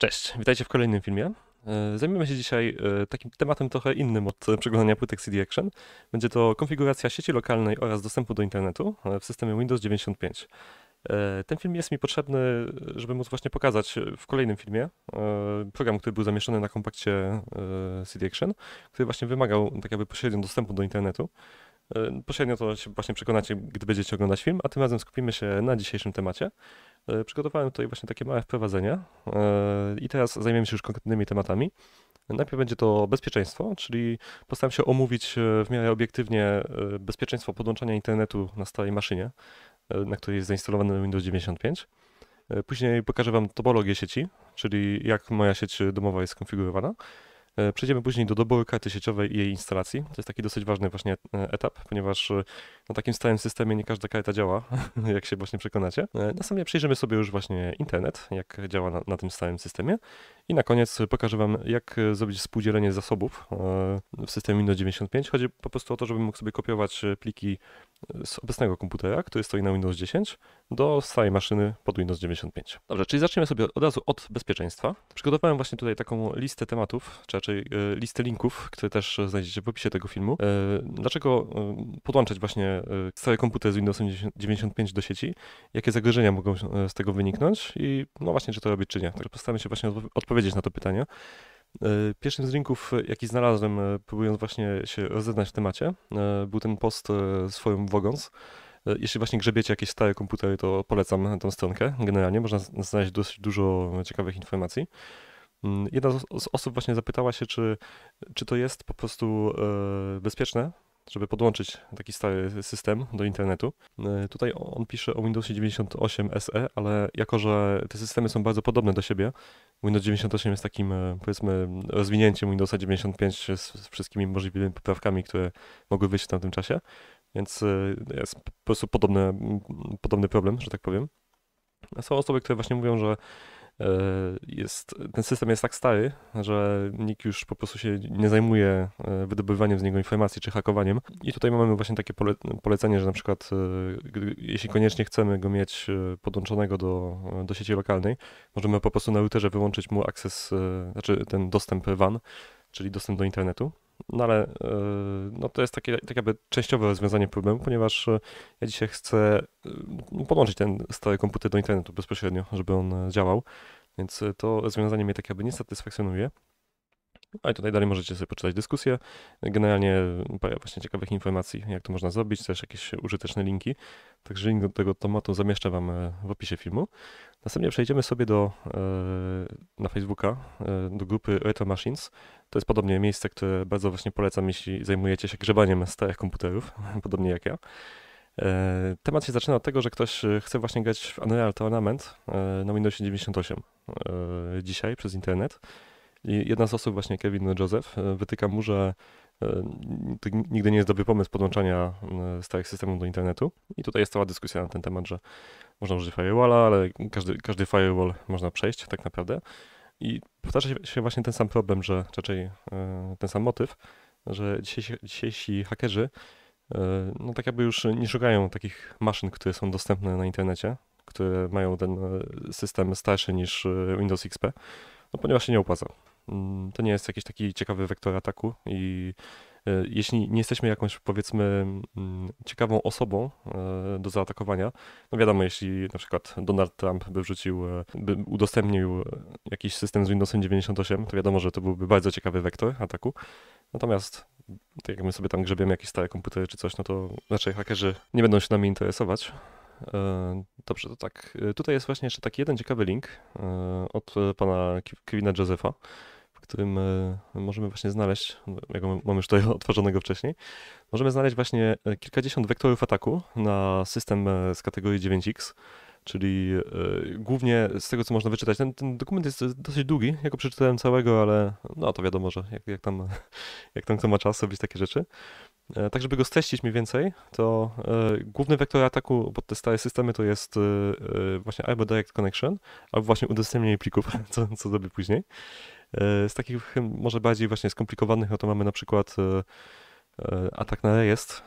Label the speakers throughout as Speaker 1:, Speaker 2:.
Speaker 1: Cześć, witajcie w kolejnym filmie. E, zajmiemy się dzisiaj e, takim tematem trochę innym od e, przeglądania płytek CD Action. Będzie to konfiguracja sieci lokalnej oraz dostępu do internetu w systemie Windows 95. Ten film jest mi potrzebny, żeby móc właśnie pokazać w kolejnym filmie program, który był zamieszczony na kompakcie CD Action, który właśnie wymagał tak jakby pośrednio dostępu do internetu. Pośrednio to się właśnie przekonacie, gdy będziecie oglądać film, a tym razem skupimy się na dzisiejszym temacie. E, przygotowałem tutaj właśnie takie małe wprowadzenie e, i teraz zajmiemy się już konkretnymi tematami. Najpierw będzie to bezpieczeństwo, czyli postaram się omówić e, w miarę obiektywnie bezpieczeństwo podłączania internetu na starej maszynie, na której jest zainstalowany Windows 95. Później pokażę Wam topologię sieci, czyli jak moja sieć domowa jest skonfigurowana. E, przejdziemy później do dobory karty sieciowej i jej instalacji. To jest taki dosyć ważny właśnie e, etap, ponieważ e, na takim stałym systemie nie każda karta działa, jak się właśnie przekonacie. Następnie przyjrzymy sobie już właśnie internet, jak działa na, na tym stałym systemie. I na koniec pokażę Wam, jak zrobić współdzielenie zasobów w systemie Windows 95. Chodzi po prostu o to, żebym mógł sobie kopiować pliki z obecnego komputera, który stoi na Windows 10, do stałej maszyny pod Windows 95. Dobrze, czyli zaczniemy sobie od razu od bezpieczeństwa. Przygotowałem właśnie tutaj taką listę tematów, czy raczej e, listę linków, które też znajdziecie w opisie tego filmu. E, dlaczego e, podłączać właśnie stary komputer z Windowsem 95 do sieci? Jakie zagrożenia mogą z tego wyniknąć? I no właśnie, czy to robić, czy nie. Także postaramy się właśnie odpowiedzieć na to pytanie. Pierwszym z linków, jaki znalazłem, próbując właśnie się rozeznać w temacie, był ten post z forum Wogons, E, jeśli właśnie grzebiecie jakieś stare komputery, to polecam tę stronkę. Generalnie można znaleźć dosyć dużo ciekawych informacji. Mm, jedna z osób właśnie zapytała się, czy, czy to jest po prostu e, bezpieczne, żeby podłączyć taki stary system do internetu. E, tutaj on pisze o Windowsie 98 SE, ale jako, że te systemy są bardzo podobne do siebie, Windows 98 jest takim, powiedzmy, rozwinięciem Windowsa 95 z, z wszystkimi możliwymi poprawkami, które mogły wyjść w tamtym czasie, więc y, jest po prostu podobny, podobny problem, że tak powiem. A są osoby, które właśnie mówią, że y, jest, ten system jest tak stary, że nikt już po prostu się nie zajmuje y, wydobywaniem z niego informacji czy hakowaniem. I tutaj mamy właśnie takie pole, polecenie, że na przykład jeśli koniecznie chcemy go mieć podłączonego do, do sieci lokalnej, możemy po prostu na routerze wyłączyć mu akces, znaczy ten dostęp WAN, czyli dostęp do internetu no ale y, no to jest takie tak jakby częściowe rozwiązanie problemu, ponieważ y, ja dzisiaj chcę y, podłączyć ten stary komputer do internetu bezpośrednio, żeby on działał, więc to rozwiązanie mnie tak jakby nie satysfakcjonuje. A i tutaj dalej możecie sobie poczytać dyskusję. Generalnie parę właśnie ciekawych informacji, jak to można zrobić, też jakieś użyteczne linki. Także link do tego tematu zamieszczę Wam e, w opisie filmu. Następnie przejdziemy sobie do, e, na Facebooka, e, do grupy Retro Machines. To jest podobnie miejsce, które bardzo właśnie polecam, jeśli zajmujecie się grzebaniem starych komputerów, podobnie jak ja. Temat się zaczyna od tego, że ktoś chce właśnie grać w Unreal Tournament na Windowsie 98 dzisiaj przez internet. I jedna z osób, właśnie Kevin Joseph, e, wytyka mu, że e, to nigdy nie jest dobry pomysł podłączania e, starych systemów do internetu. I tutaj jest cała dyskusja na ten temat, że można użyć firewalla, ale każdy, każdy firewall można przejść tak naprawdę. I powtarza się właśnie ten sam problem, że raczej ten sam motyw, że dzisiejsi, dzisiejsi hakerzy no tak jakby już nie szukają takich maszyn, które są dostępne na internecie, które mają ten system starszy niż Windows XP, no ponieważ się nie opłaca. Mm, to nie jest jakiś taki ciekawy wektor ataku i e, jeśli nie jesteśmy jakąś powiedzmy mm, ciekawą osobą e, do zaatakowania, no wiadomo, jeśli na przykład Donald Trump by wrzucił, e, by udostępnił jakiś system z Windowsem 98, to wiadomo, że to byłby bardzo ciekawy wektor ataku. Natomiast tak jak my sobie tam grzebiemy jakieś stare komputery czy coś, no to raczej hakerzy nie będą się nami interesować. Dobrze, to tak. Tutaj jest właśnie jeszcze taki jeden ciekawy link od pana Kevina Josepha którym e, możemy właśnie znaleźć, jak mam już tutaj otworzonego wcześniej, możemy znaleźć właśnie e, kilkadziesiąt wektorów ataku na system e, z kategorii 9x, czyli głównie z tego, co można wyczytać. Ten, ten dokument jest dosyć długi, ja go przeczytałem całego, ale no to wiadomo, że jak, jak, tam, jak tam kto ma czas robić takie rzeczy. Tak, żeby go streścić mniej więcej, to główny wektor ataku pod te stare systemy to jest właśnie albo direct connection, albo właśnie udostępnienie plików, co, co zrobię później. E, z takich może bardziej właśnie skomplikowanych, no to mamy na przykład e, e, atak na rejestr.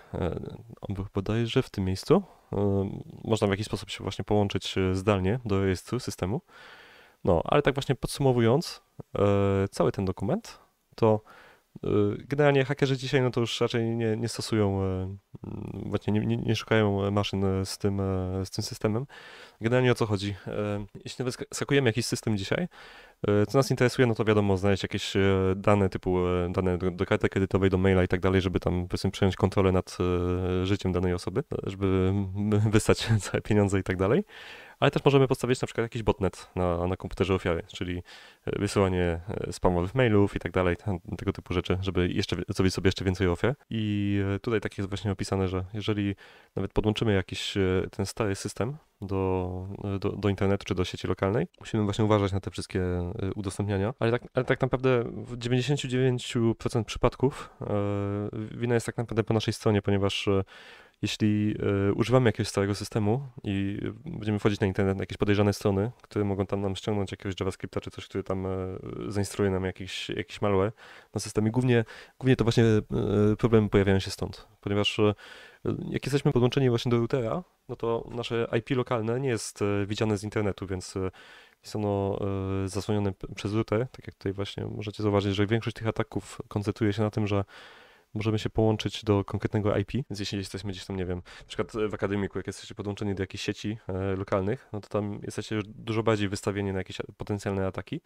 Speaker 1: On był bodajże w tym miejscu. Można w jakiś sposób się właśnie połączyć zdalnie do rejestru systemu. No, ale tak właśnie podsumowując cały ten dokument, to Generalnie hakerzy dzisiaj no to już raczej nie, nie stosują, właśnie nie, nie, nie, szukają maszyn z tym, z tym systemem. Generalnie o co chodzi? Jeśli nawet skakujemy jakiś system dzisiaj, E, co nas interesuje, no to wiadomo, znaleźć jakieś e, dane typu e, dane do, karty kredytowej, do maila i tak dalej, żeby tam powiedzmy przejąć kontrolę nad życiem danej osoby, żeby wystać całe pieniądze i tak dalej ale też możemy postawić na przykład jakiś botnet na, na komputerze ofiary, czyli e, wysyłanie e, spamowych mailów i tak dalej, tego typu rzeczy, żeby jeszcze zrobić sobie jeszcze więcej ofiar. I e, tutaj tak jest właśnie opisane, że jeżeli nawet podłączymy jakiś ten stary system do, do, do, internetu czy do sieci lokalnej. Musimy właśnie uważać na te wszystkie udostępniania, ale tak, ale tak naprawdę w 99% przypadków yy, wina jest tak naprawdę po naszej stronie, ponieważ jeśli e, używamy jakiegoś starego systemu i będziemy wchodzić na internet na jakieś podejrzane strony, które mogą tam nam ściągnąć jakiegoś JavaScripta czy coś, który tam e, zainstaluje nam jakiś, jakiś malware na systemie, głównie, głównie to właśnie e, problemy pojawiają się stąd, ponieważ jak jesteśmy podłączeni właśnie do routera, no to nasze IP lokalne nie jest widziane z internetu, więc jest ono zasłonione przez router, tak jak tutaj właśnie możecie zauważyć, że większość tych ataków koncentruje się na tym, że możemy się połączyć do konkretnego IP, więc jeśli jesteśmy gdzieś tam, nie wiem, na przykład w akademiku, jak jesteście podłączeni do jakichś sieci e, lokalnych, no to tam jesteście już dużo bardziej wystawieni na jakieś potencjalne ataki.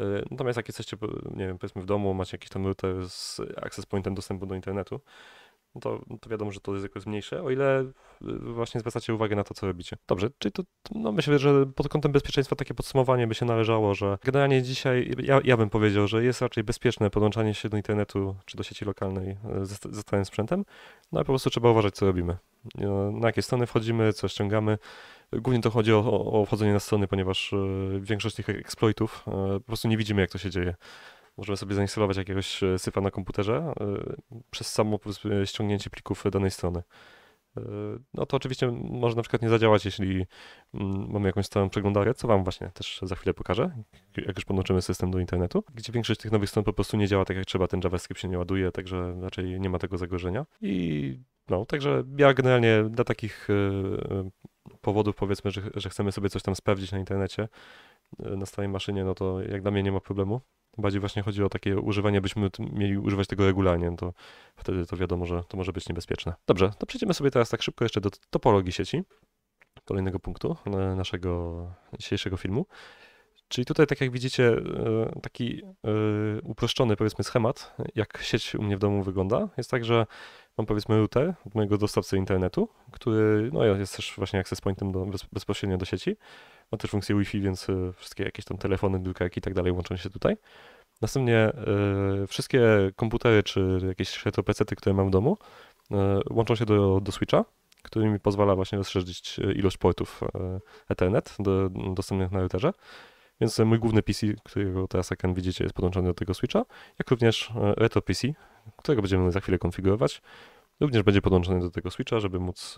Speaker 1: E, natomiast jak jesteście, nie wiem, powiedzmy w domu, macie jakiś tam router z access pointem dostępu do internetu, no to, no to wiadomo, że to ryzyko jest mniejsze, o ile y, właśnie zwracacie uwagę na to, co robicie. Dobrze, czyli to no myślę, że pod kątem bezpieczeństwa takie podsumowanie by się należało, że generalnie dzisiaj ja, ja bym powiedział, że jest raczej bezpieczne podłączanie się do internetu czy do sieci lokalnej y, ze, ze stałym sprzętem, no i po prostu trzeba uważać, co robimy. No, na jakie strony wchodzimy, co ściągamy. Głównie to chodzi o, o, wchodzenie na strony, ponieważ y, większość tych eksploitów po prostu nie widzimy, jak to się dzieje. Możemy sobie zainstalować jakiegoś e, syfa na komputerze e, przez samo e, ściągnięcie plików danej strony. No to oczywiście może na przykład nie zadziałać, jeśli mamy jakąś stałą przeglądarkę, co Wam właśnie też za chwilę pokażę, jak już podłączymy system do internetu, gdzie większość tych nowych stron po prostu nie działa tak jak trzeba, ten JavaScript się nie ładuje, także raczej nie ma tego zagrożenia. I no, także ja generalnie dla takich powodów powiedzmy, że, że chcemy sobie coś tam sprawdzić na internecie, na stałej maszynie, no to jak dla mnie nie ma problemu. Bardziej właśnie chodzi o takie używanie, byśmy mieli używać tego regularnie, to wtedy to wiadomo, że to może być niebezpieczne. Dobrze, to przejdziemy sobie teraz tak szybko jeszcze do topologii sieci, kolejnego punktu naszego dzisiejszego filmu. Czyli tutaj, tak jak widzicie, e, taki e, uproszczony powiedzmy schemat, jak sieć u mnie w domu wygląda, jest tak, że mam powiedzmy router od mojego dostawcy internetu, który no, jest też właśnie access pointem do, bezpośrednio do sieci ma też funkcję Wi-Fi, więc y, wszystkie jakieś tam telefony, drukarki i tak dalej łączą się tutaj. Następnie y, wszystkie komputery czy jakieś retro pecety, które mam w domu, y, łączą się do, do Switcha, który mi pozwala właśnie rozszerzyć y, ilość portów y, Ethernet do, dostępnych na routerze. Więc mój główny PC, którego teraz ekran widzicie, jest podłączony do tego Switcha, jak również retro PC, którego będziemy za chwilę konfigurować, również będzie podłączony do tego Switcha, żeby móc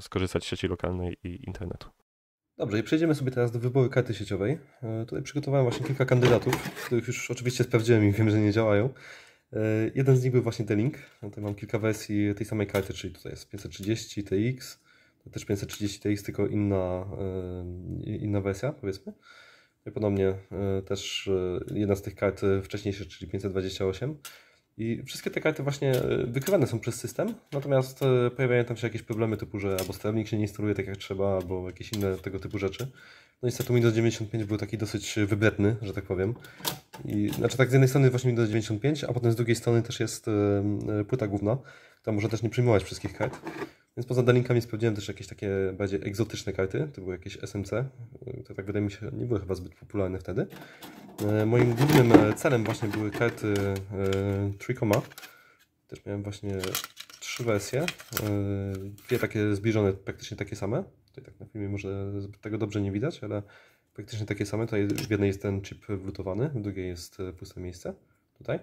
Speaker 1: skorzystać z sieci lokalnej i internetu. Dobrze, i przejdziemy sobie teraz do wyboru karty sieciowej. E, tutaj przygotowałem właśnie kilka kandydatów, których już oczywiście sprawdziłem i wiem, że nie działają. E, jeden z nich był właśnie D-Link. Tutaj mam kilka wersji tej samej karty, czyli tutaj jest 530 TX, to też 530 TX, tylko inna, e, inna wersja, powiedzmy. I podobnie też jedna z tych kart wcześniejszych, czyli 528. I wszystkie te karty właśnie e, wykrywane są przez system, natomiast e, pojawiają tam się jakieś problemy typu, że albo sterownik się nie instaluje tak jak trzeba, albo jakieś inne tego typu rzeczy. No niestety Windows 95 był taki dosyć wybredny, że tak powiem. I, znaczy tak z jednej strony właśnie Windows 95, a potem z drugiej strony też jest e, płyta główna, która może też nie przyjmować wszystkich kart. Więc poza dalinkami sprawdziłem też jakieś takie bardziej egzotyczne karty, to były jakieś SMC, to tak wydaje mi się nie były chyba zbyt popularne wtedy. E, moim głównym e, celem właśnie były karty e, Tricoma, też miałem właśnie trzy wersje, dwie takie zbliżone, praktycznie takie same. Tutaj tak na filmie może tego dobrze nie widać, ale praktycznie takie same. Tutaj w jednej jest ten chip wlutowany, w drugiej jest puste miejsce, tutaj.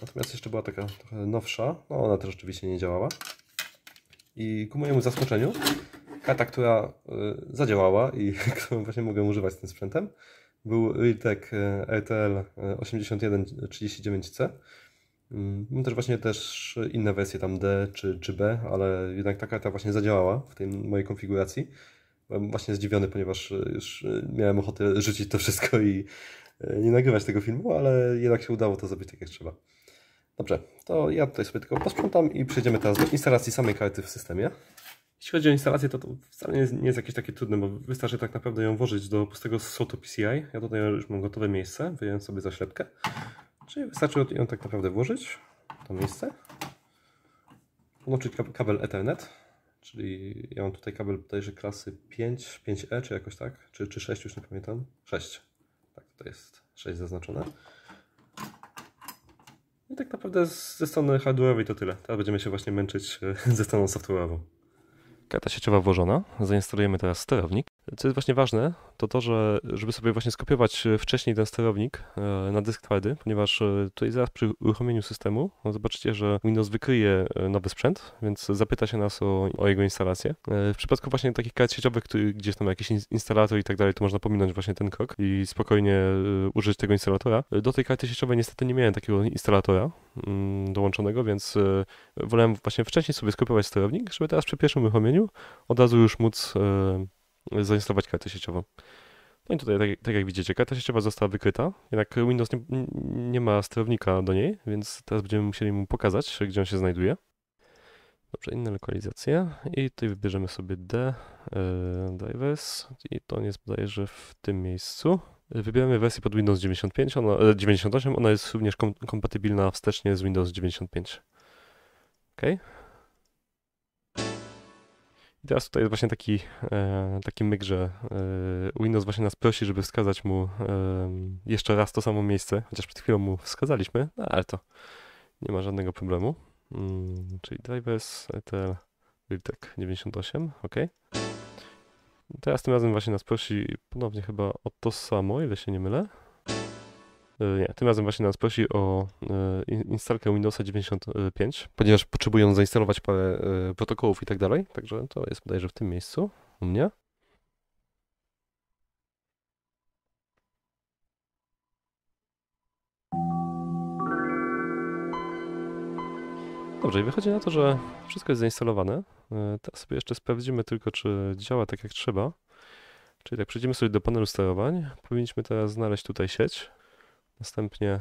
Speaker 1: Natomiast jeszcze była taka trochę nowsza, no ona też oczywiście nie działała. I ku mojemu zaskoczeniu, karta, która e, zadziałała i którą właśnie mogłem używać z tym sprzętem, był Realtek RTL 8139C. Mam też właśnie też inne wersje, tam D czy, czy B, ale jednak ta karta właśnie zadziałała w tej mojej konfiguracji. Byłem właśnie zdziwiony, ponieważ e, już e, miałem ochotę rzucić to wszystko i nie nagrywać tego filmu, ale jednak się udało to zrobić tak jak trzeba. Dobrze, to ja tutaj sobie tylko posprzątam i przejdziemy teraz do instalacji samej karty w systemie. Jeśli chodzi o instalację, to, to wcale nie jest, nie jest jakieś takie trudne, bo wystarczy tak naprawdę ją włożyć do pustego slotu PCI. Ja tutaj już mam gotowe miejsce, wyjąłem sobie zaślepkę. Czyli wystarczy ją tak naprawdę włożyć, to miejsce. Podłączyć kabel Ethernet, czyli ja mam tutaj kabel bodajże klasy 5, 5E czy jakoś tak, czy, czy 6 już nie pamiętam. 6, tak to jest 6 zaznaczone. I no tak naprawdę ze strony hardware'owej to tyle. Teraz będziemy się właśnie męczyć e, ze stroną software'ową. Karta sieciowa włożona. Zainstalujemy teraz sterownik. Co jest właśnie ważne, to to, że żeby sobie właśnie skopiować e, wcześniej ten sterownik e, na dysk twardy, ponieważ e, tutaj zaraz przy uruchomieniu systemu no zobaczycie, że Windows wykryje nowy sprzęt, więc zapyta się nas o, o jego instalację. W przypadku właśnie takich kart sieciowych, który, gdzie jest tam jakiś instalator i tak dalej, to można pominąć właśnie ten krok i spokojnie użyć tego instalatora. Do tej karty sieciowej niestety nie miałem takiego instalatora mm, dołączonego, więc wolałem właśnie wcześniej sobie skopiować sterownik, żeby teraz przy pierwszym uruchomieniu od razu już móc zainstalować kartę sieciową. No i tutaj, tak, tak, jak widzicie, karta sieciowa została wykryta, jednak Windows nie, nie, ma sterownika do niej, więc teraz będziemy musieli mu pokazać, gdzie on się znajduje. Dobrze, inna lokalizacja i tutaj wybierzemy sobie D, yy, e, Divers i to on jest bodajże w tym miejscu. Wybieramy wersję pod Windows 95, ona, 98, e, ona jest również kom, kompatybilna wstecznie z Windows 95. Okay. I teraz tutaj jest właśnie taki, e, taki myk, że e, Windows właśnie nas prosi, żeby wskazać mu jeszcze raz to samo miejsce, chociaż przed chwilą mu wskazaliśmy, no ale to nie ma żadnego problemu. Mm, czyli drivers ETL Buildtek 98, ok. Teraz tym razem właśnie nas prosi ponownie chyba o to samo, ile się nie mylę. E, nie, tym razem właśnie nas prosi o e, instalkę Windowsa 95, ponieważ potrzebują zainstalować parę e, protokołów i tak dalej. Także to jest bodajże w tym miejscu u mnie. Dobrze, i wychodzi na to, że wszystko jest zainstalowane. Teraz sobie jeszcze sprawdzimy tylko, czy działa tak jak trzeba. Czyli tak, przejdziemy sobie do panelu sterowań. Powinniśmy teraz znaleźć tutaj sieć, Następnie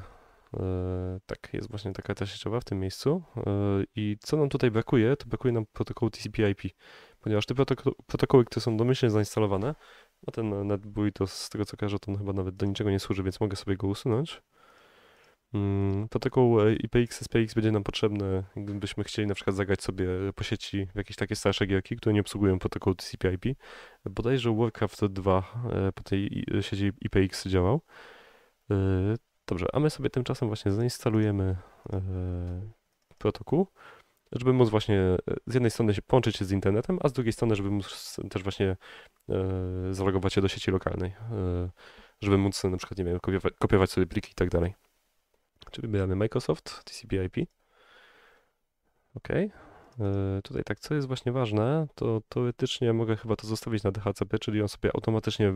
Speaker 1: e, tak, jest właśnie taka też trzeba w tym miejscu. E, I co nam tutaj brakuje, to brakuje nam protokołu TCP/IP, ponieważ te protoko protokoły, które są domyślnie zainstalowane, a no ten NetBuoy to z tego co kojarzę, to on chyba nawet do niczego nie służy, więc mogę sobie go usunąć. Mm, protokół e, IPX, SPX będzie nam potrzebny, gdybyśmy chcieli na przykład zagrać sobie po sieci w jakieś takie starsze gierki, które nie obsługują protokołu TCP/IP. Bodajże Warcraft 2 po tej sieci IPX działał Dobrze, a my sobie tymczasem właśnie zainstalujemy e, protokół, żeby móc właśnie e, z jednej strony się połączyć się z internetem, a z drugiej strony, żeby móc też właśnie e, zalogować się do sieci lokalnej, żeby móc na przykład, nie wiem, kopiować, kopiować sobie pliki i tak dalej. Czyli wybieramy Microsoft, TCP IP. OK. E, tutaj tak, co jest właśnie ważne, to teoretycznie mogę chyba to zostawić na DHCP, czyli on sobie automatycznie e,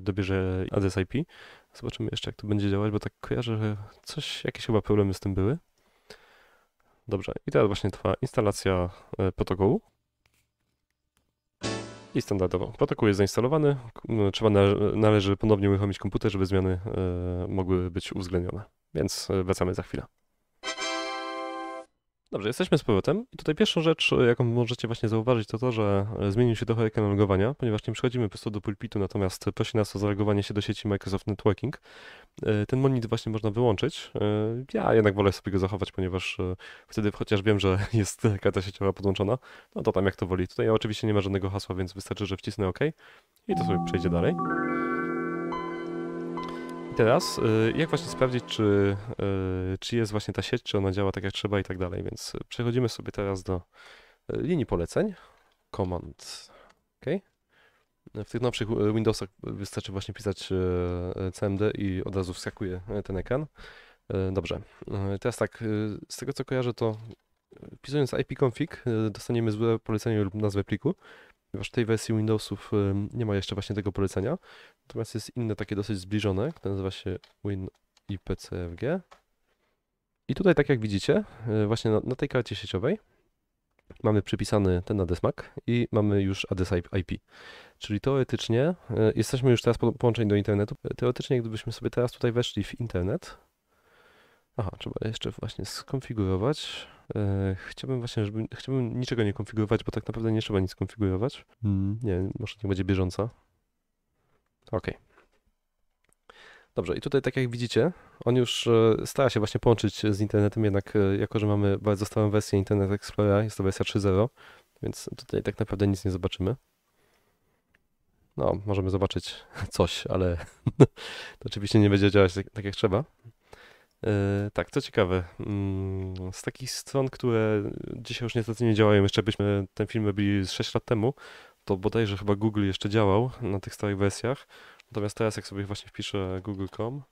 Speaker 1: dobierze adres IP. Zobaczymy jeszcze, jak to będzie działać, bo tak kojarzę, że coś, jakieś chyba problemy z tym były. Dobrze, i teraz właśnie trwa instalacja e, protokołu. I standardowo. Protokół jest zainstalowany. Trzeba należy ponownie uruchomić komputer, żeby zmiany mogły być uwzględnione. Więc wracamy za chwilę. Dobrze, jesteśmy z powrotem. I tutaj pierwszą rzecz, jaką możecie właśnie zauważyć, to to, że e, zmienił się trochę ekran logowania, ponieważ nie przychodzimy prosto do pulpitu, natomiast prosi nas o zalogowanie się do sieci Microsoft Networking. E, ten monitor właśnie można wyłączyć. E, ja jednak wolę sobie go zachować, ponieważ wtedy chociaż wiem, że jest karta sieciowa podłączona, no to tam jak to woli. Tutaj ja oczywiście nie ma żadnego hasła, więc wystarczy, że wcisnę OK i to sobie przejdzie dalej teraz, y, jak właśnie sprawdzić, czy, y, czy jest właśnie ta sieć, czy ona działa tak jak trzeba i tak dalej. Więc przechodzimy sobie teraz do y, linii poleceń. Command. OK. W tych nowszych Windowsach wystarczy właśnie pisać CMD i od razu wskakuje ten ekran. Dobrze. Teraz tak, z tego co kojarzę, to wpisując ipconfig dostaniemy złe polecenie lub nazwę pliku. Ponieważ w tej wersji Windowsów nie ma jeszcze właśnie tego polecenia. Natomiast jest inne takie dosyć zbliżone, które nazywa się WinIPCFG I tutaj, tak jak widzicie, e, właśnie na, na tej karcie sieciowej mamy przypisany ten adres MAC i mamy już adres IP. Czyli teoretycznie e, jesteśmy już teraz po, połączeni do internetu. E, teoretycznie, gdybyśmy sobie teraz tutaj weszli w internet, Aha, trzeba jeszcze właśnie skonfigurować. E, chciałbym właśnie, żeby, chciałbym niczego nie konfigurować, bo tak naprawdę nie trzeba nic konfigurować. Mhm. Nie, może nie będzie bieżąca. Okej. Okay. Dobrze, i tutaj tak jak widzicie, on już e, stara się właśnie połączyć z internetem, jednak e, jako, że mamy bardzo stałą wersję Internet Explorera, jest to wersja 3.0, więc tutaj tak naprawdę nic nie zobaczymy. No, możemy zobaczyć coś, ale to oczywiście nie będzie działać tak, tak jak trzeba. E, tak, co ciekawe, mm, z takich stron, które dzisiaj już niestety nie działają, jeszcze byśmy ten film robili 6 lat temu, to bodajże chyba Google jeszcze działał na tych starych wersjach. Natomiast teraz jak sobie właśnie wpiszę google.com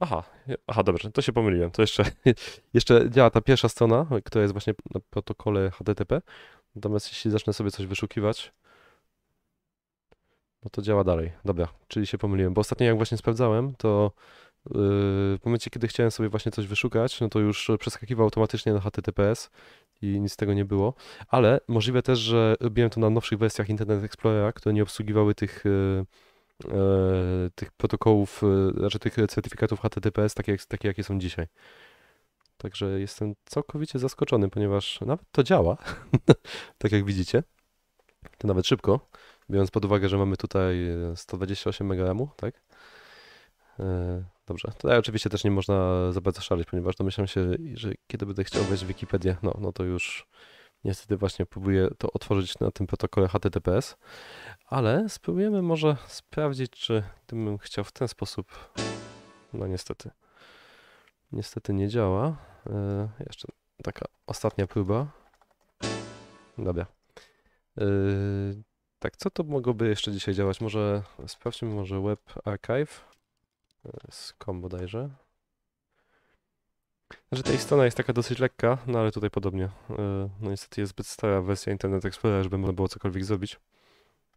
Speaker 1: Aha, aha, dobrze, to się pomyliłem. To jeszcze, jeszcze działa ta pierwsza strona, która jest właśnie na protokole HTTP. Natomiast jeśli zacznę sobie coś wyszukiwać, bo to działa dalej. Dobra, czyli się pomyliłem, bo ostatnio jak właśnie sprawdzałem, to yy, w momencie, kiedy chciałem sobie właśnie coś wyszukać, no to już przeskakiwał automatycznie na HTTPS i nic z tego nie było, ale możliwe też, że robiłem to na nowszych wersjach Internet Explorera, które nie obsługiwały tych yy, yy, tych protokołów, znaczy tych certyfikatów HTTPS, takie, takie jakie są dzisiaj. Także jestem całkowicie zaskoczony, ponieważ nawet to działa, tak jak widzicie. To nawet szybko biorąc pod uwagę, że mamy tutaj 128 e, MB, tak? E, dobrze. Tutaj oczywiście też nie można za bardzo szaleć, ponieważ domyślam się, że kiedy będę chciał wejść w Wikipedię, no, no to już niestety właśnie próbuję to otworzyć na tym protokole HTTPS, ale spróbujemy może sprawdzić, czy gdybym chciał w ten sposób, no niestety, niestety nie działa. E, jeszcze taka ostatnia próba. Dobra. Yy, tak, co to mogłoby jeszcze dzisiaj działać? Może sprawdźmy może web archive e, z combo, bodajże. Znaczy ta strona jest taka dosyć lekka, no ale tutaj podobnie. E, no niestety jest zbyt stara wersja Internet Explorer, żeby można było cokolwiek zrobić.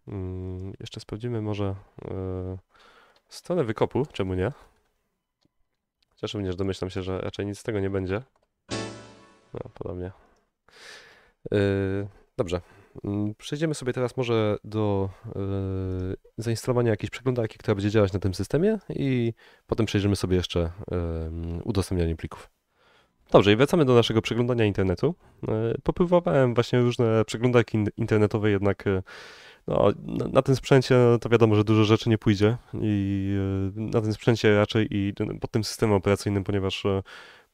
Speaker 1: Mm, jeszcze sprawdzimy może e, stronę wykopu, czemu nie? Chociaż również domyślam się, że raczej nic z tego nie będzie. No, podobnie. Dobrze, Mm, przejdziemy sobie teraz może do e, zainstalowania jakiejś przeglądarki, która będzie działać na tym systemie i potem przejrzymy sobie jeszcze udostępnianie plików. Dobrze, i wracamy do naszego przeglądania internetu. Yy, e, popływałem właśnie różne przeglądarki internetowe, jednak e, no, na, na tym sprzęcie no, to wiadomo, że dużo rzeczy nie pójdzie i na tym sprzęcie raczej i pod tym systemem operacyjnym, ponieważ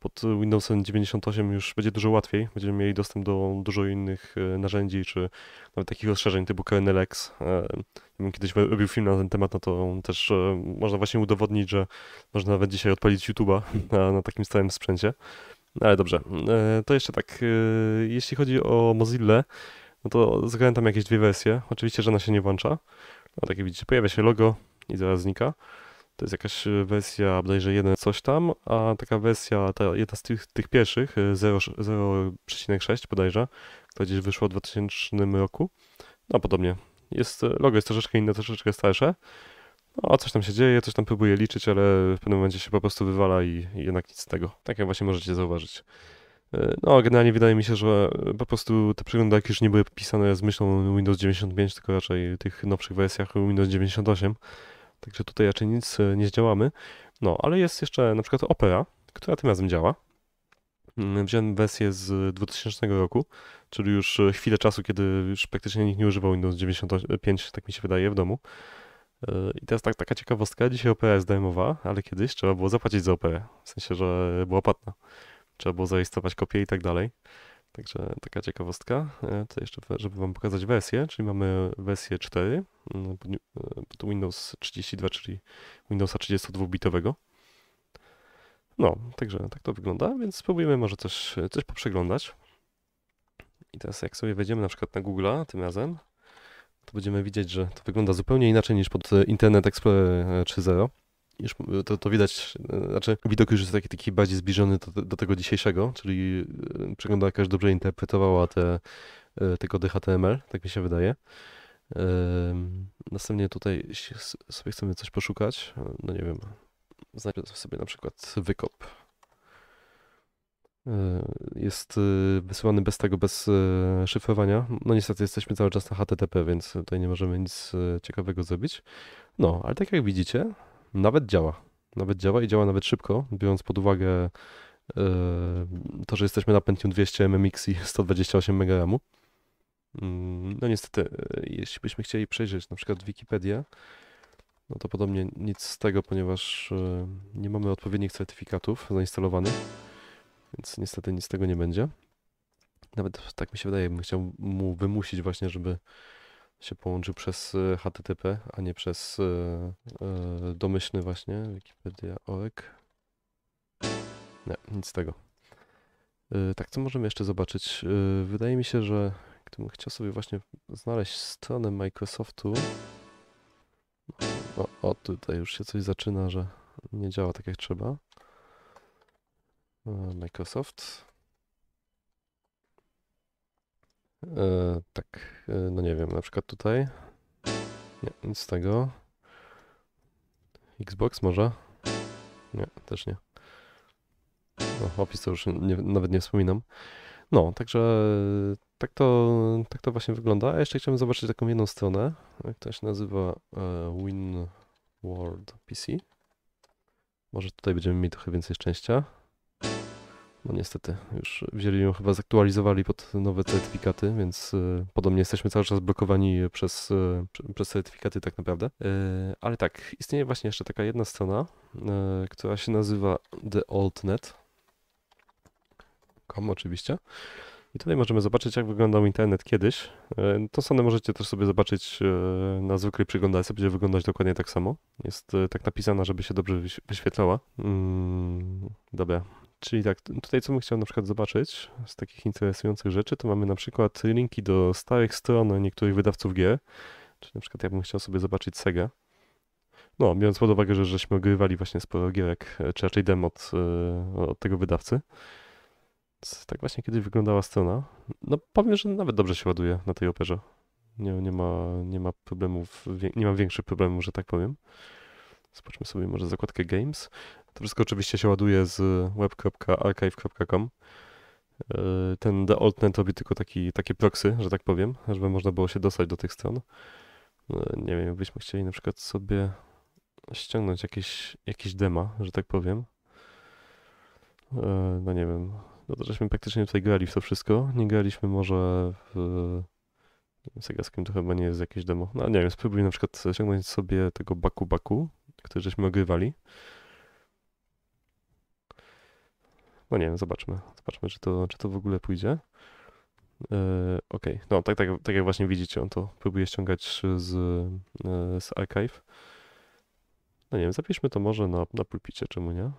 Speaker 1: pod Windowsem 98 już będzie dużo łatwiej. Będziemy mieli dostęp do dużo innych e, narzędzi, czy nawet takich rozszerzeń typu KNLX. E, kiedyś robił film na ten temat, no to też e, można właśnie udowodnić, że można nawet dzisiaj odpalić YouTube'a na, na takim stałym sprzęcie. No ale dobrze, to jeszcze tak, jeśli chodzi o Mozilla, no to zagrałem tam jakieś dwie wersje. Oczywiście że ona się nie włącza. No jak widzicie, pojawia się logo i zaraz znika. To jest jakaś e, wersja bodajże 1 coś tam, a taka wersja, ta jedna z tych, tych pierwszych, 0,6 e, bodajże, to gdzieś wyszło w 2000 roku. No podobnie. Jest, e, logo jest troszeczkę inne, troszeczkę starsze. No, a coś tam się dzieje, coś tam próbuje liczyć, ale w pewnym momencie się po prostu wywala i, i jednak nic z tego. Tak jak właśnie możecie zauważyć. No, generalnie wydaje mi się, że po prostu te przeglądarki już nie były pisane z myślą Windows 95, tylko raczej tych nowszych wersjach Windows 98. Także tutaj raczej nic e, nie zdziałamy. No, ale jest jeszcze na przykład Opera, która tym razem działa. Mm, wziąłem wersję z 2000 roku, czyli już e, chwilę czasu, kiedy już praktycznie nikt nie używał Windows 95, tak mi się wydaje, w domu. E, I teraz tak, taka ciekawostka, dzisiaj Opera jest darmowa, ale kiedyś trzeba było zapłacić za Operę, w sensie, że była płatna. Trzeba było zarejestrować kopię i tak dalej. Także taka ciekawostka. co e, jeszcze, żeby Wam pokazać wersję, czyli mamy wersję 4 mm, e, to Windows 32, czyli Windowsa 32-bitowego. No, także tak to wygląda, więc spróbujemy może coś, coś poprzeglądać. I teraz jak sobie wejdziemy na przykład na Google'a tym razem, to będziemy widzieć, że to wygląda zupełnie inaczej niż pod e, Internet Explorer 3.0 już to, to widać, znaczy widok już jest taki, taki bardziej zbliżony do, do tego dzisiejszego, czyli e, przeglądarka już dobrze interpretowała te, e, te kody HTML, tak mi się wydaje. Następnie tutaj, jeśli sobie chcemy coś poszukać, no nie wiem, znajdę sobie na przykład wykop. E, jest wysyłany bez tego, bez szyfrowania. No niestety jesteśmy cały czas na HTTP, więc tutaj nie możemy nic ciekawego zrobić. No, ale tak jak widzicie, nawet działa. Nawet działa i działa nawet szybko, biorąc pod uwagę yy, to, że jesteśmy na Pentium 200 MMX i 128 MB mm, No niestety, e, jeśli byśmy chcieli przejrzeć na przykład Wikipedię, no to podobnie nic z tego, ponieważ e, nie mamy odpowiednich certyfikatów zainstalowanych, więc niestety nic z tego nie będzie. Nawet tak mi się wydaje, bym chciał mu wymusić właśnie, żeby się połączył przez y, HTTP, a nie przez e, domyślny właśnie Wikipedia Nie, nic z tego. E, tak, co możemy jeszcze zobaczyć? Wydaje mi się, że gdybym chciał sobie właśnie znaleźć stronę Microsoftu... No, o, tutaj już się coś zaczyna, że nie działa tak jak trzeba. Microsoft. E, tak, e, no nie wiem, na przykład tutaj. Nie, nic z tego. Xbox może? Nie, też nie. O, no, opis to już nie, nawet nie wspominam. No, także tak to, tak to właśnie wygląda. A jeszcze chciałbym zobaczyć taką jedną stronę. To się nazywa e, Win World PC. Może tutaj będziemy mieli trochę więcej szczęścia. No niestety, już wzięli ją, chyba zaktualizowali pod nowe certyfikaty, więc y, podobnie jesteśmy cały czas blokowani przez, y, przez certyfikaty tak naprawdę. Y, ale tak, istnieje właśnie jeszcze taka jedna strona, która się nazywa The Altnet. Kom oczywiście. I tutaj możemy zobaczyć, jak wyglądał internet kiedyś. To samo możecie też sobie zobaczyć na zwykłej przeglądarce, będzie wyglądać dokładnie tak samo. Jest tak napisana, żeby się dobrze wyświetlała. Mm, dobra, Czyli tak, tutaj co bym chciał na przykład zobaczyć z takich interesujących rzeczy, to mamy na przykład linki do starych stron niektórych wydawców gier. Czyli na przykład ja bym chciał sobie zobaczyć Sega. No, biorąc pod uwagę, że żeśmy ogrywali właśnie sporo gierek, czy raczej demo od, e, od tego wydawcy. Więc tak właśnie kiedyś wyglądała strona. No powiem, że nawet dobrze się ładuje na tej operze. Nie, nie, ma, nie ma problemów, nie mam większych problemów, że tak powiem. Zobaczmy sobie może zakładkę Games. To wszystko oczywiście się ładuje z web.archive.com. E, ten The Altnet robi tylko taki, takie proxy, że tak powiem, żeby można było się dostać do tych stron. E, nie wiem, byśmy chcieli na przykład sobie ściągnąć jakieś, jakieś dema, że tak powiem. E, no nie wiem, no to żeśmy praktycznie tutaj grali w to wszystko. Nie graliśmy może w... Sega Scream to chyba nie jest jakieś demo. No nie wiem, spróbuj na przykład ściągnąć sobie tego Baku Baku, który żeśmy ogrywali. No nie wiem, zobaczmy. Zobaczmy, czy to, czy to w ogóle pójdzie. E, OK, no tak, tak, tak jak właśnie widzicie, on to próbuje ściągać z, e, z archive. No nie wiem, zapiszmy to może na, na pulpicie, czemu nie?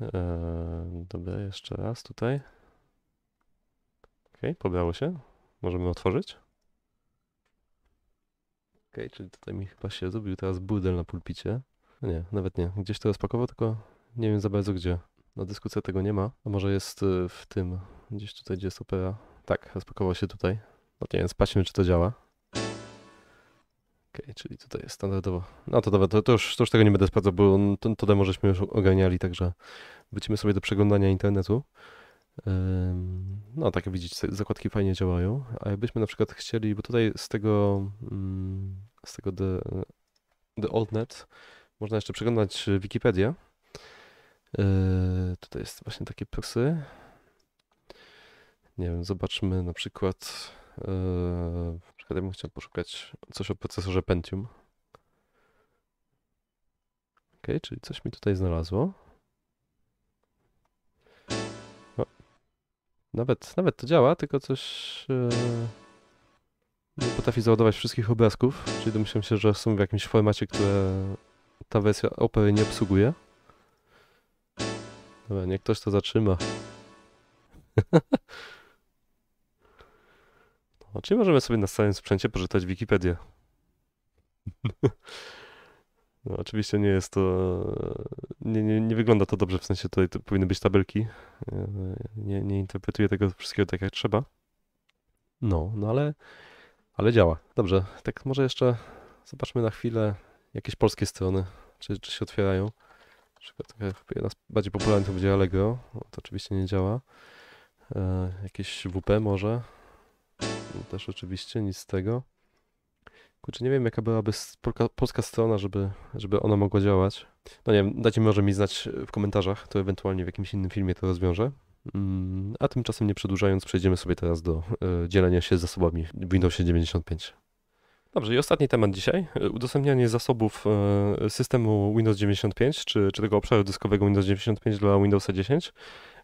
Speaker 1: Eee, dobra, jeszcze raz tutaj. Okej, pobrało się. Możemy otworzyć. Okej, okay, czyli tutaj mi chyba się zrobił teraz burdel na pulpicie. No nie, nawet nie. Gdzieś to rozpakował, tylko nie wiem za bardzo gdzie. Na dyskusję tego nie ma. A może jest y, w tym, gdzieś tutaj, gdzie jest opera. Tak, rozpakował się tutaj. No nie wiem, spaćmy czy to działa. Okej, okay, czyli tutaj jest standardowo. No to dobra, to, to, już, to już tego nie będę sprawdzał, bo to, to demo żeśmy już ogarniali, także wrócimy sobie do przeglądania internetu. No, tak jak widzicie, zakładki fajnie działają. A jakbyśmy na przykład chcieli, bo tutaj z tego, mm, z tego The, the Oldnet można jeszcze przeglądać e, Wikipedię. E, tutaj jest właśnie takie proxy. Nie wiem, zobaczmy na przykład. E, na przykład ja bym chciał poszukać coś o procesorze Pentium. Ok, czyli coś mi tutaj znalazło. Nawet, nawet to działa, tylko coś e, nie potrafi załadować wszystkich obrazków, czyli domyślam się, że są w jakimś formacie, które ta wersja opery nie obsługuje. Dobra, niech ktoś to zatrzyma. no, czyli możemy sobie na starym sprzęcie pożyczać Wikipedię. No, oczywiście nie jest to. Nie, nie, nie wygląda to dobrze, w sensie tutaj to powinny być tabelki. Nie, nie interpretuję tego wszystkiego tak jak trzeba. No, no ale, ale działa. Dobrze, tak może jeszcze zobaczmy na chwilę jakieś polskie strony, czy, czy się otwierają. Na przykład jedna z bardziej popularnych to będzie Allegro. No, to oczywiście nie działa. E, jakieś WP może. No, też oczywiście nic z tego. Kurczę, nie wiem jaka byłaby polka, polska strona, żeby, żeby ona mogła działać. No nie wiem, dajcie może mi znać e, w komentarzach, to ewentualnie w jakimś innym filmie to rozwiążę. Mm, a tymczasem nie przedłużając, przejdziemy sobie teraz do e, dzielenia się zasobami w Windowsie 95. Dobrze, i ostatni temat dzisiaj. E, udostępnianie zasobów systemu Windows 95, czy, czy tego obszaru dyskowego Windows 95 dla Windowsa 10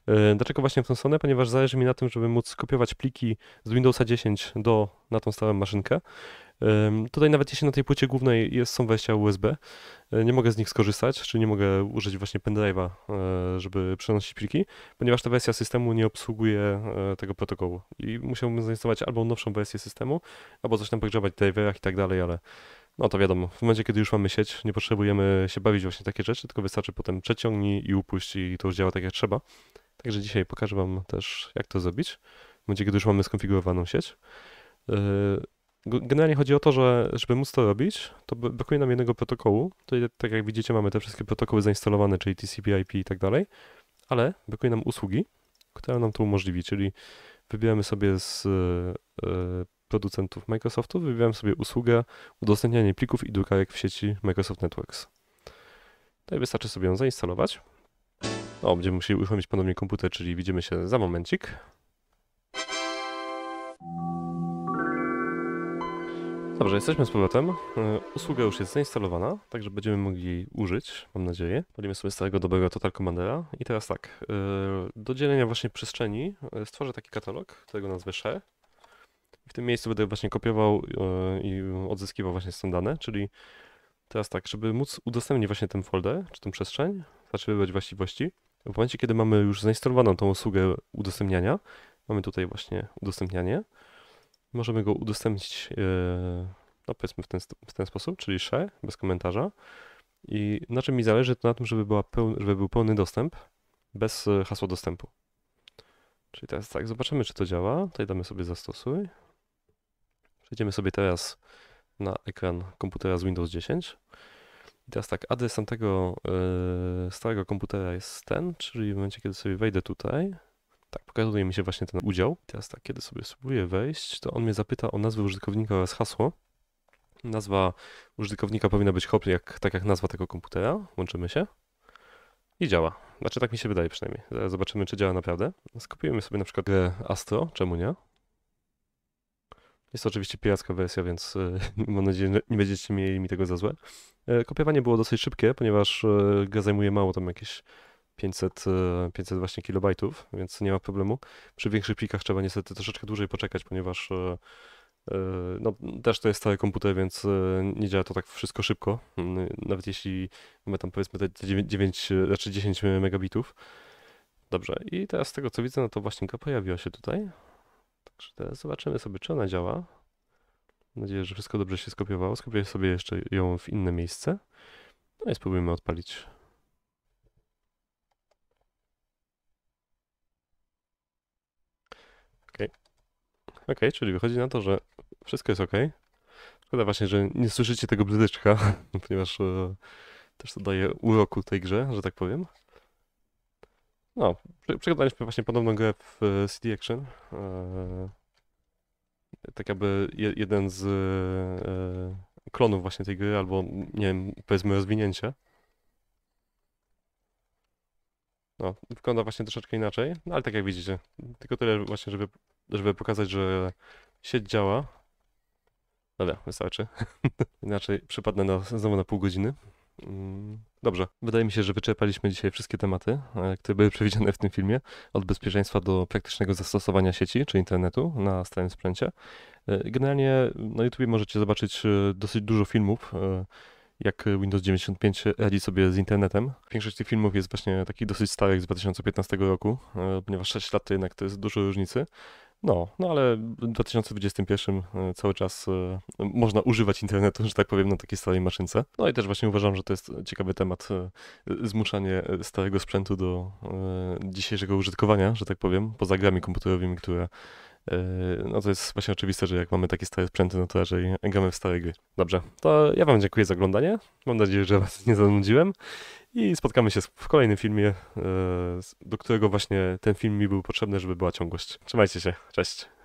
Speaker 1: E, dlaczego właśnie w tą stronę? Ponieważ zależy mi na tym, żeby móc kopiować pliki z Windowsa 10 do, na tą stałą maszynkę. Tutaj nawet jeśli na tej płycie głównej jest, są wejścia USB, e, nie mogę z nich skorzystać, czy nie mogę użyć właśnie pendrive'a, e, żeby przenosić pliki, ponieważ ta wersja systemu nie obsługuje tego protokołu i musiałbym zainstalować albo nowszą wersję systemu, albo coś tam pogrzebać w driverach i tak dalej, ale no to wiadomo, w momencie kiedy już mamy sieć, nie potrzebujemy się bawić właśnie takie rzeczy, tylko wystarczy potem przeciągnij i upuść i to już działa tak jak trzeba. Także dzisiaj pokażę Wam też, jak to zrobić, w momencie, gdy już mamy skonfigurowaną sieć. Yy, generalnie chodzi o to, że żeby móc to robić, to brakuje nam jednego protokołu. Tutaj, tak jak widzicie, mamy te wszystkie protokoły zainstalowane, czyli TCP, IP i tak dalej, ale brakuje nam usługi, która nam to umożliwi, czyli wybieramy sobie z yy, producentów Microsoftu, wybieramy sobie usługę udostępnianie plików i drukarek w sieci Microsoft Networks. Tutaj wystarczy sobie ją zainstalować. O, będziemy musieli uruchomić ponownie komputer, czyli widzimy się za momencik. Dobrze, jesteśmy z powrotem. E, usługa już jest zainstalowana, także będziemy mogli jej użyć, mam nadzieję. Polimy sobie starego dobrego Total Commandera. I teraz tak, e, do dzielenia właśnie przestrzeni e, stworzę taki katalog, którego nazwę share. W tym miejscu będę właśnie kopiował i odzyskiwał właśnie stąd dane, czyli teraz tak, żeby móc udostępnić właśnie ten folder, czy tę przestrzeń, zaczynać być właściwości, w momencie, kiedy mamy już zainstalowaną tą usługę udostępniania, mamy tutaj właśnie udostępnianie, możemy go udostępnić, e, no powiedzmy w ten, w ten sposób, czyli share, bez komentarza. I na czym mi zależy, to na tym, żeby, była żeby był pełny dostęp, bez e, hasła dostępu. Czyli teraz tak, zobaczymy, czy to działa. Tutaj damy sobie zastosuj. Przejdziemy sobie teraz na ekran komputera z Windows 10. I teraz tak, adres tamtego yy, e, starego komputera jest ten, czyli w momencie, kiedy sobie wejdę tutaj, tak, pokazuje mi się właśnie ten udział. I teraz tak, kiedy sobie spróbuję wejść, to on mnie zapyta o nazwę użytkownika oraz hasło. Nazwa użytkownika powinna być hop, jak, tak jak nazwa tego komputera. Łączymy się. I działa. Znaczy tak mi się wydaje przynajmniej. Zaraz zobaczymy, czy działa naprawdę. Skopiujemy sobie na przykład grę Astro, czemu nie? Jest to oczywiście pijacka wersja, więc e, mam nadzieję, że nie będziecie mieli mi tego za złe. E, kopiowanie było dosyć szybkie, ponieważ e, gra zajmuje mało, tam jakieś 500, 500 właśnie kilobajtów, więc nie ma problemu. Przy większych plikach trzeba niestety troszeczkę dłużej poczekać, ponieważ no, też to jest stary komputer, więc nie działa to tak wszystko szybko. Mm, nawet jeśli mamy tam powiedzmy te 9, znaczy 10 megabitów. Dobrze, i teraz z tego co widzę, no to właśnie gra pojawiła się tutaj. Także teraz zobaczymy sobie, czy ona działa. Mam nadzieję, że wszystko dobrze się skopiowało. Skopiuję sobie jeszcze ją w inne miejsce. No i spróbujmy odpalić. OK. OK, czyli wychodzi na to, że wszystko jest OK. Szkoda właśnie, że nie słyszycie tego bzdyczka, ponieważ e, też to daje uroku tej grze, że tak powiem. No, przeglądaliśmy właśnie podobną grę w e, CD Action. E, tak jakby jeden z e, klonów właśnie tej gry, albo nie wiem, powiedzmy rozwinięcie. No, wygląda właśnie troszeczkę inaczej, no ale tak jak widzicie. Tylko tyle właśnie, żeby, żeby pokazać, że sieć działa. Dobra, wystarczy. inaczej przypadnę na, znowu na pół godziny. Mm, dobrze, wydaje mi się, że wyczerpaliśmy dzisiaj wszystkie tematy, e, które były przewidziane w tym filmie, od bezpieczeństwa do praktycznego zastosowania sieci czy internetu na stałym sprzęcie. E, generalnie mm, na YouTube możecie zobaczyć e, dosyć dużo filmów, jak Windows 95 radzi sobie z internetem. Większość tych filmów jest właśnie takich dosyć starych z 2015 roku, ponieważ 6 lat to jednak to jest dużo różnicy. No, no ale w 2021 e, cały czas e, można używać internetu, że tak powiem, na takiej starej maszynce. No i też właśnie uważam, że to jest ciekawy temat, e, zmuszanie starego sprzętu do dzisiejszego użytkowania, że tak powiem, poza grami komputerowymi, które no to jest właśnie oczywiste, że jak mamy takie stare sprzęty, no to raczej gramy w stare gry. Dobrze, to ja Wam dziękuję za oglądanie. Mam nadzieję, że Was nie zanudziłem i spotkamy się w kolejnym filmie, e, do którego właśnie ten film mi był potrzebny, żeby była ciągłość. Trzymajcie się, cześć.